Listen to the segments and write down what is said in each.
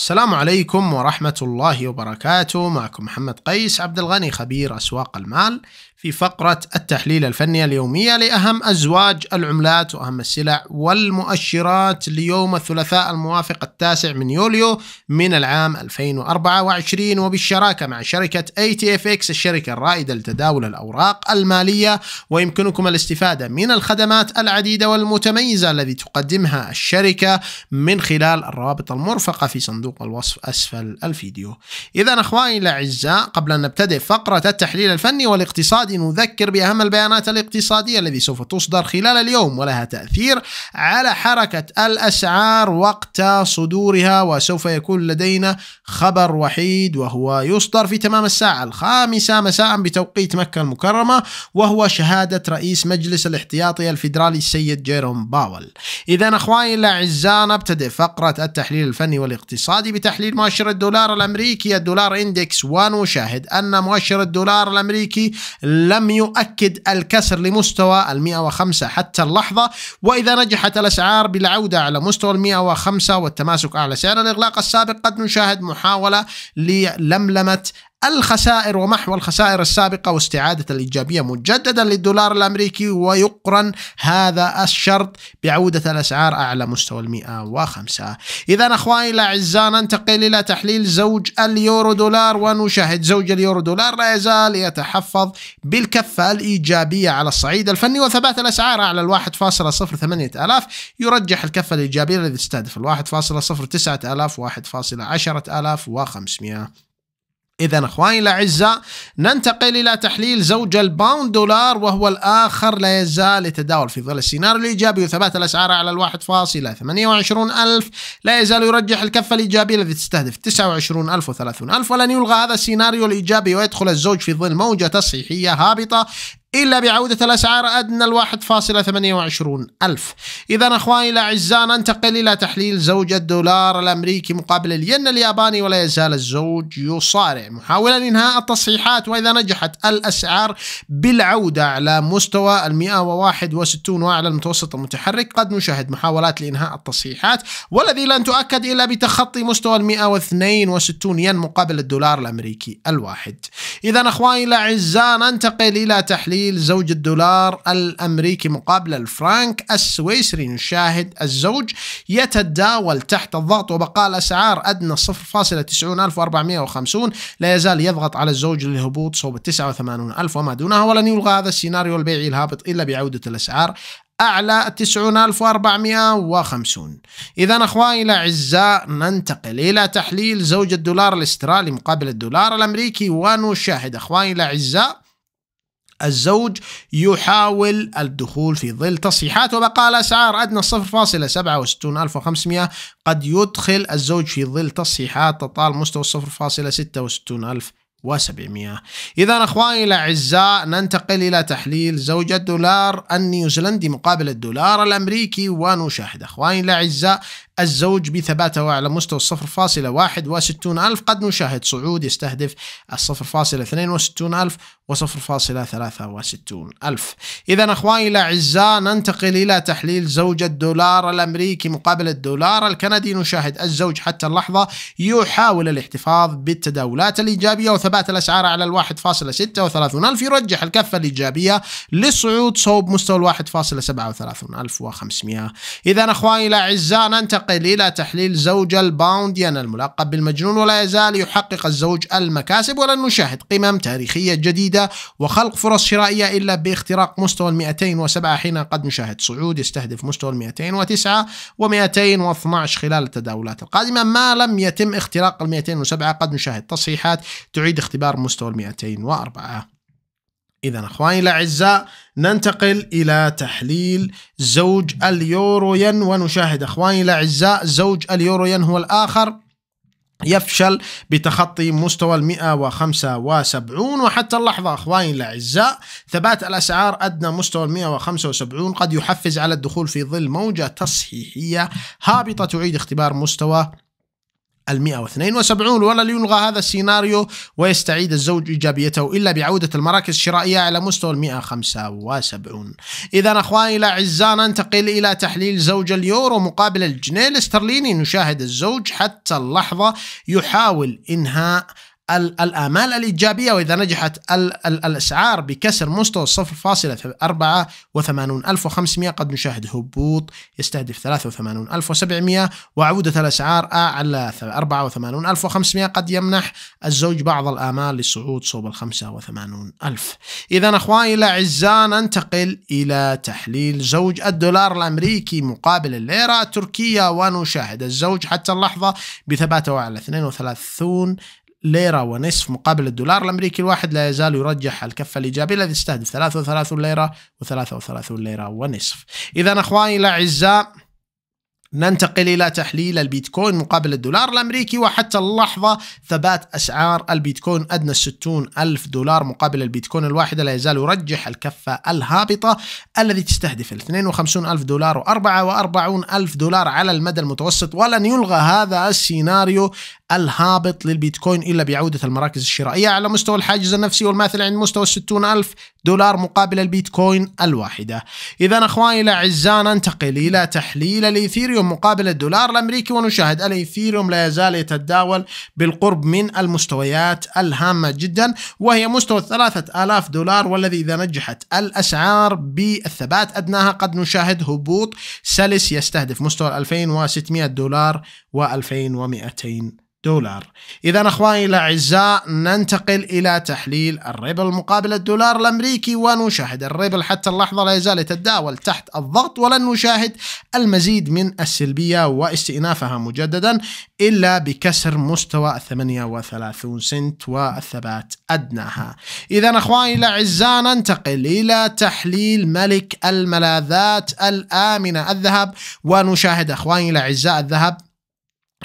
السلام عليكم ورحمة الله وبركاته معكم محمد قيس عبد الغني خبير أسواق المال في فقرة التحليل الفني اليومية لأهم أزواج العملات وأهم السلع والمؤشرات ليوم الثلاثاء الموافق التاسع من يوليو من العام 2024 وبالشراكة مع شركة ATFX الشركة الرائدة لتداول الأوراق المالية ويمكنكم الاستفادة من الخدمات العديدة والمتميزة التي تقدمها الشركة من خلال الروابط المرفقة في صندوق صندوق الوصف أسفل الفيديو إذا أخواني الأعزاء قبل أن نبتدئ فقرة التحليل الفني والاقتصادي نذكر بأهم البيانات الاقتصادية التي سوف تصدر خلال اليوم ولها تأثير على حركة الأسعار وقت صدورها وسوف يكون لدينا خبر وحيد وهو يصدر في تمام الساعة الخامسة مساء بتوقيت مكة المكرمة وهو شهادة رئيس مجلس الاحتياطي الفيدرالي السيد جيروم باول إذا أخواني الأعزاء نبتدئ فقرة التحليل الفني والاقتصادي الاقتصادي بتحليل مؤشر الدولار الأمريكي الدولار إندكس ونشاهد أن مؤشر الدولار الأمريكي لم يؤكد الكسر لمستوى ال 105 حتى اللحظة وإذا نجحت الأسعار بالعودة على مستوى ال 105 والتماسك أعلى سعر الإغلاق السابق قد نشاهد محاولة للملمة الخسائر ومحو الخسائر السابقة واستعادة الإيجابية مجددا للدولار الأمريكي ويقرن هذا الشرط بعودة الأسعار أعلى مستوى المئة وخمسة إذا أخواني الأعزاء ننتقل إلى تحليل زوج اليورو دولار ونشاهد زوج اليورو دولار لا يزال يتحفظ بالكفة الإيجابية على الصعيد الفني وثبات الأسعار أعلى الواحد فاصلة صفر ثمانية ألاف يرجح الكفة الإيجابية الذي تستهدف الواحد فاصلة صفر تسعة ألاف واحد فاصلة عشرة ألاف وخمسمائة إذا إخواني الأعزاء ننتقل إلى تحليل زوج الباوند دولار وهو الآخر لا يزال يتداول في ظل السيناريو الإيجابي وثبات الأسعار على الواحد فاصلة ألف لا يزال يرجح الكفة الإيجابية التي تستهدف 29 ألف و 30 ألف ولن يلغى هذا السيناريو الإيجابي ويدخل الزوج في ظل موجة تصحيحية هابطة إلا بعودة الأسعار أدنى الواحد فاصلة ثمانية وعشرون ألف إذا أخواني الأعزاء ننتقل إلى تحليل زوج الدولار الأمريكي مقابل الين الياباني ولا يزال الزوج يصارع محاولا إنهاء التصحيحات وإذا نجحت الأسعار بالعودة على مستوى المئة وواحد وستون وأعلى المتوسط المتحرك قد نشاهد محاولات لإنهاء التصحيحات والذي لن تؤكد إلا بتخطي مستوى المئة واثنين وستون ين مقابل الدولار الأمريكي الواحد إذا أخواني الأعزاء ننتقل إلى تحليل تحويل زوج الدولار الأمريكي مقابل الفرنك السويسري نشاهد الزوج يتداول تحت الضغط وبقاء الأسعار أدنى 0.90450 لا يزال يضغط على الزوج للهبوط صوب 89000 وما دونها ولن يلغى هذا السيناريو البيعي الهابط إلا بعودة الأسعار أعلى 90450 إذا أخواني الأعزاء ننتقل إلى تحليل زوج الدولار الأسترالي مقابل الدولار الأمريكي ونشاهد أخواني الأعزاء الزوج يحاول الدخول في ظل تصحيحات وبقاء الأسعار أدنى 0.67500 قد يدخل الزوج في ظل تصحيحات تطال مستوى 0.66700 و700 إذا أخواني الأعزاء ننتقل إلى تحليل زوجة الدولار النيوزيلندي مقابل الدولار الأمريكي ونشاهد أخواني الأعزاء الزوج بثباته على مستوى 0.61 ألف قد نشاهد صعود يستهدف 0.62 ألف و 0.63 ألف إذا أخواني الأعزاء ننتقل إلى تحليل زوج الدولار الأمريكي مقابل الدولار الكندي نشاهد الزوج حتى اللحظة يحاول الاحتفاظ بالتداولات الإيجابية وثبات الأسعار على 1.36 ألف يرجح الكفة الإيجابية للصعود صوب مستوى 1.37 ألف 500 إذا أخواني الأعزاء ننتقل ينتقل إلى تحليل زوج الباونديان الملقب بالمجنون ولا يزال يحقق الزوج المكاسب ولن نشاهد قمم تاريخية جديدة وخلق فرص شرائية إلا باختراق مستوى ال 207 حين قد نشاهد صعود يستهدف مستوى ال 209 و 212 خلال التداولات القادمة ما لم يتم اختراق ال 207 قد نشاهد تصحيحات تعيد اختبار مستوى ال 204 إذا أخواني الأعزاء ننتقل إلى تحليل زوج اليورو ين ونشاهد أخواني الأعزاء زوج اليورو ين هو الآخر يفشل بتخطي مستوى ال 175 وحتى اللحظة أخواني الأعزاء ثبات الأسعار أدنى مستوى ال 175 قد يحفز على الدخول في ظل موجة تصحيحية هابطة تعيد اختبار مستوى ال 172 ولا ليلغى هذا السيناريو ويستعيد الزوج إيجابيته إلا بعودة المراكز الشرائية على مستوى ال 175 إذا أخواني الأعزاء ننتقل إلى تحليل زوج اليورو مقابل الجنيه الاسترليني نشاهد الزوج حتى اللحظة يحاول إنهاء الآمال الإيجابية وإذا نجحت الأسعار بكسر مستوى 0.84500 قد نشاهد هبوط يستهدف 83700 وعودة الأسعار أعلى 84500 قد يمنح الزوج بعض الآمال للصعود صوب ال 85000 إذا أخواني الأعزاء ننتقل إلى تحليل زوج الدولار الأمريكي مقابل الليرة التركية ونشاهد الزوج حتى اللحظة بثباته على 32 ليرة ونصف مقابل الدولار الأمريكي الواحد لا يزال يرجح الكفة الإيجابية الذي استهدف 33 ليرة و33 ليرة ونصف إذا أخواني الأعزاء ننتقل إلى تحليل البيتكوين مقابل الدولار الأمريكي وحتى اللحظة ثبات أسعار البيتكوين أدنى 60 ألف دولار مقابل البيتكوين الواحدة لا يزال يرجح الكفة الهابطة الذي تستهدف 52 ألف دولار و 44 ألف دولار على المدى المتوسط ولن يلغى هذا السيناريو الهابط للبيتكوين إلا بعودة المراكز الشرائية على مستوى الحاجز النفسي والماثل عند مستوى 60 ألف دولار مقابل البيتكوين الواحدة إذا أخواني الأعزاء ننتقل إلى تحليل الإيثيريوم الايثيريوم مقابل الدولار الامريكي ونشاهد الايثيريوم لا يزال يتداول بالقرب من المستويات الهامه جدا وهي مستوى 3000 دولار والذي اذا نجحت الاسعار بالثبات ادناها قد نشاهد هبوط سلس يستهدف مستوى 2600 دولار و2200 دولار إذا أخواني الأعزاء ننتقل إلى تحليل الريبل مقابل الدولار الأمريكي ونشاهد الريبل حتى اللحظة لا يزال يتداول تحت الضغط ولن نشاهد المزيد من السلبية واستئنافها مجددا إلا بكسر مستوى 38 سنت والثبات أدناها إذا أخواني الأعزاء ننتقل إلى تحليل ملك الملاذات الآمنة الذهب ونشاهد أخواني الأعزاء الذهب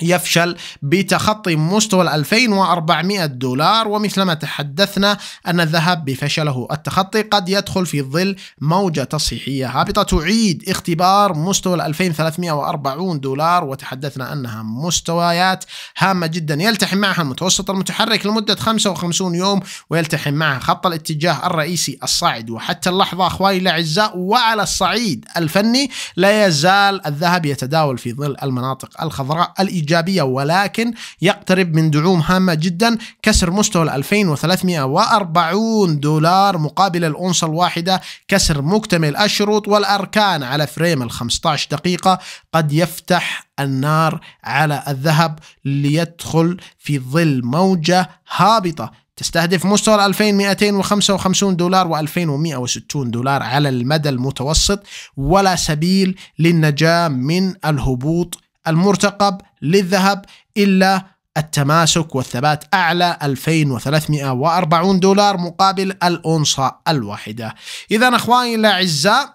يفشل بتخطي مستوى ال 2400 دولار ومثلما تحدثنا أن الذهب بفشله التخطي قد يدخل في ظل موجة تصحيحية هابطة تعيد اختبار مستوى ال 2340 دولار وتحدثنا أنها مستويات هامة جدا يلتحم معها المتوسط المتحرك لمدة 55 يوم ويلتحم معها خط الاتجاه الرئيسي الصاعد وحتى اللحظة أخواني الأعزاء وعلى الصعيد الفني لا يزال الذهب يتداول في ظل المناطق الخضراء الإيجابية إيجابية ولكن يقترب من دعوم هامة جدا كسر مستوى ال 2340 دولار مقابل الأونصة الواحدة كسر مكتمل الشروط والأركان على فريم ال 15 دقيقة قد يفتح النار على الذهب ليدخل في ظل موجة هابطة تستهدف مستوى 2255 دولار و2160 دولار على المدى المتوسط ولا سبيل للنجاة من الهبوط المرتقب للذهب إلا التماسك والثبات أعلى 2340 دولار مقابل الأونصة الواحدة إذا أخواني الأعزاء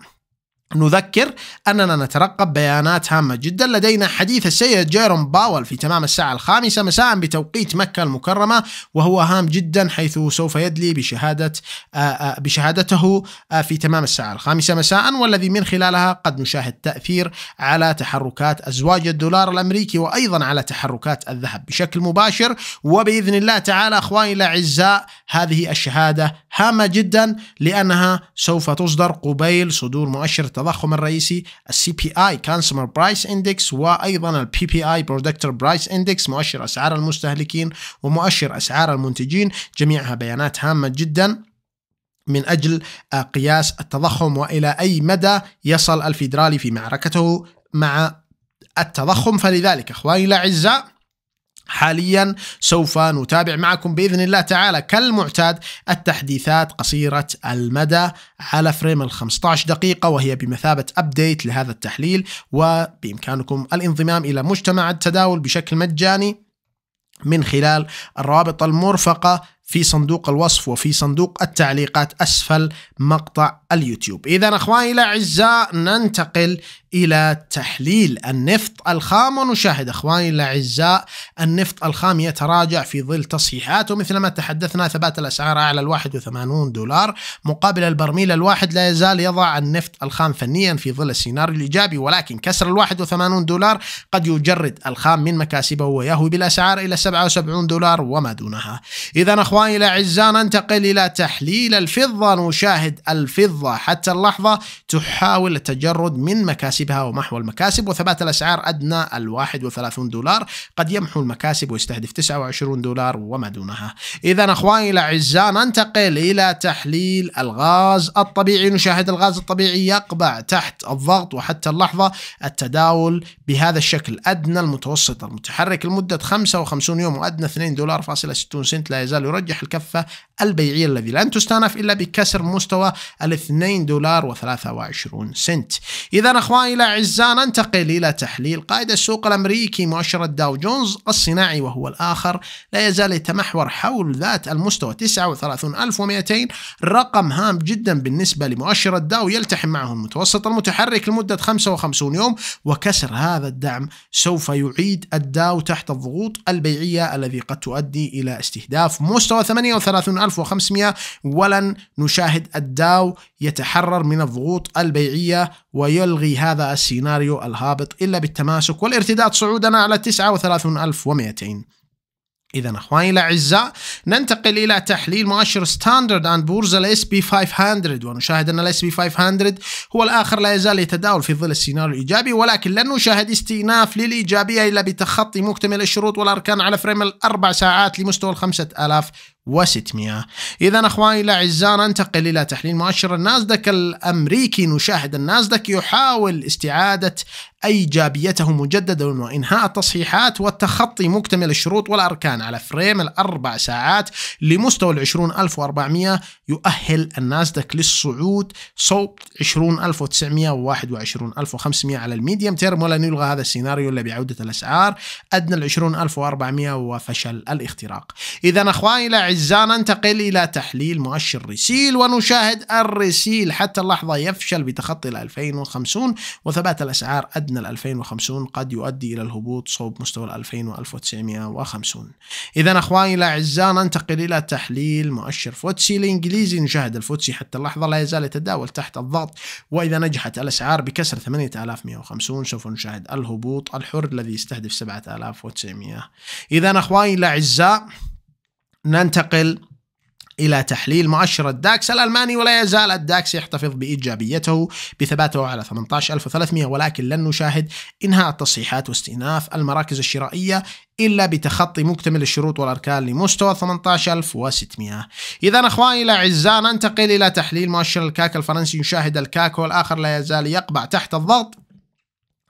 نذكر أننا نترقب بيانات هامة جدا لدينا حديث السيد جيروم باول في تمام الساعة الخامسة مساء بتوقيت مكة المكرمة وهو هام جدا حيث سوف يدلي بشهادة بشهادته في تمام الساعة الخامسة مساء والذي من خلالها قد نشاهد تأثير على تحركات أزواج الدولار الأمريكي وأيضا على تحركات الذهب بشكل مباشر وبإذن الله تعالى أخواني الأعزاء هذه الشهادة هامة جدا لأنها سوف تصدر قبيل صدور مؤشر التضخم الرئيسي السي بي اي كانسمر برايس اندكس وايضا البي بي اي برودكتور برايس اندكس مؤشر اسعار المستهلكين ومؤشر اسعار المنتجين جميعها بيانات هامه جدا من اجل آه، قياس التضخم والى اي مدى يصل الفيدرالي في معركته مع التضخم فلذلك اخواني الاعزاء حاليا سوف نتابع معكم باذن الله تعالى كالمعتاد التحديثات قصيره المدى على فريم ال 15 دقيقه وهي بمثابه ابديت لهذا التحليل وبامكانكم الانضمام الى مجتمع التداول بشكل مجاني من خلال الروابط المرفقة في صندوق الوصف وفي صندوق التعليقات أسفل مقطع اليوتيوب إذا أخواني الأعزاء ننتقل إلى تحليل النفط الخام ونشاهد أخواني الأعزاء النفط الخام يتراجع في ظل ومثل ما تحدثنا ثبات الأسعار أعلى 81 دولار مقابل البرميل الواحد لا يزال يضع النفط الخام فنيا في ظل السيناريو الإيجابي ولكن كسر ال 81 دولار قد يجرد الخام من مكاسبه ويهوي بالأسعار إلى 77 دولار وما دونها إذا أخواني الأعزاء ننتقل إلى تحليل الفضة نشاهد الفضة حتى اللحظة تحاول التجرد من مكاسب مكاسبها ومحو المكاسب وثبات الأسعار أدنى ال 31 دولار قد يمحو المكاسب ويستهدف 29 دولار وما دونها إذا أخواني الأعزاء ننتقل إلى تحليل الغاز الطبيعي نشاهد الغاز الطبيعي يقبع تحت الضغط وحتى اللحظة التداول بهذا الشكل أدنى المتوسط المتحرك لمدة 55 يوم وأدنى 2 دولار فاصلة 60 سنت لا يزال يرجح الكفة البيعية الذي لن تستأنف إلا بكسر مستوى ال 2 دولار و23 سنت إذا أخواني الأعزاء ننتقل إلى تحليل قائد السوق الأمريكي مؤشر الداو جونز الصناعي وهو الآخر لا يزال يتمحور حول ذات المستوى 39200 رقم هام جدا بالنسبة لمؤشر الداو يلتحم معه المتوسط المتحرك لمدة 55 يوم وكسر هذا الدعم سوف يعيد الداو تحت الضغوط البيعية الذي قد تؤدي إلى استهداف مستوى 38 1500 ولن نشاهد الداو يتحرر من الضغوط البيعية ويلغي هذا السيناريو الهابط إلا بالتماسك والارتداد صعودنا على 39200 إذا أخواني الأعزاء ننتقل إلى تحليل مؤشر ستاندرد عن بورز الاس بي 500 ونشاهد أن الاس بي 500 هو الآخر لا يزال يتداول في ظل السيناريو الإيجابي ولكن لن نشاهد استئناف للإيجابية إلا بتخطي مكتمل الشروط والأركان على فريم الأربع ساعات لمستوى الـ 5000 وستمائة إذا أخواني الأعزاء ننتقل إلى تحليل مؤشر النازدك الأمريكي نشاهد النازدك يحاول استعادة إيجابيته مجددا وإنهاء التصحيحات والتخطي مكتمل الشروط والأركان على فريم الأربع ساعات لمستوى العشرون ألف وأربعمية يؤهل النازدك للصعود صوب عشرون ألف وتسعمية وواحد وعشرون ألف وخمسمائة على الميديم تيرم ولا يلغى هذا السيناريو إلا بعودة الأسعار أدنى العشرون ألف وأربعمية وفشل الاختراق إذا أخواني الأعزاء أعزاء ننتقل إلى تحليل مؤشر ريسيل ونشاهد الريسيل حتى اللحظة يفشل بتخطي ال 2050 وثبات الأسعار أدنى ال 2050 قد يؤدي إلى الهبوط صوب مستوى ال 2000 و 1950 إذا أخواني الأعزاء ننتقل إلى تحليل مؤشر فوتسي الإنجليزي نشاهد الفوتسي حتى اللحظة لا يزال يتداول تحت الضغط وإذا نجحت الأسعار بكسر 8150 سوف نشاهد الهبوط الحر الذي يستهدف 7900 إذا أخواني الأعزاء ننتقل إلى تحليل مؤشر الداكس الألماني ولا يزال الداكس يحتفظ بإيجابيته بثباته على 18300 ولكن لن نشاهد إنهاء التصحيحات واستئناف المراكز الشرائية إلا بتخطي مكتمل الشروط والأركان لمستوى 18600 إذا أخواني الأعزاء ننتقل إلى تحليل مؤشر الكاك الفرنسي نشاهد الكاك والآخر لا يزال يقبع تحت الضغط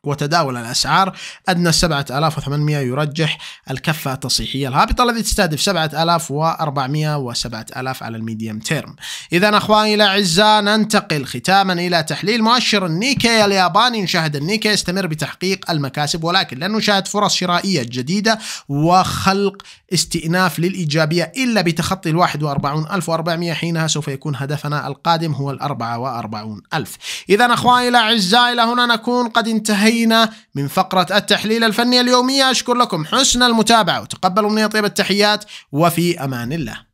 وتداول الأسعار أدنى 7800 يرجح الكفة التصحيحية الهابطة الذي تستهدف 7400 و 7000 على الميديم تيرم إذا أخواني الأعزاء ننتقل ختاما إلى تحليل مؤشر النيكي الياباني نشاهد النيكي يستمر بتحقيق المكاسب ولكن لن نشاهد فرص شرائية جديدة وخلق استئناف للإيجابية إلا بتخطي ال 41400 حينها سوف يكون هدفنا القادم هو ال 44000 إذا أخواني الأعزاء إلى هنا نكون قد انتهينا انتهينا من فقرة التحليل الفني اليومية أشكر لكم حسن المتابعة وتقبلوا مني طيب التحيات وفي أمان الله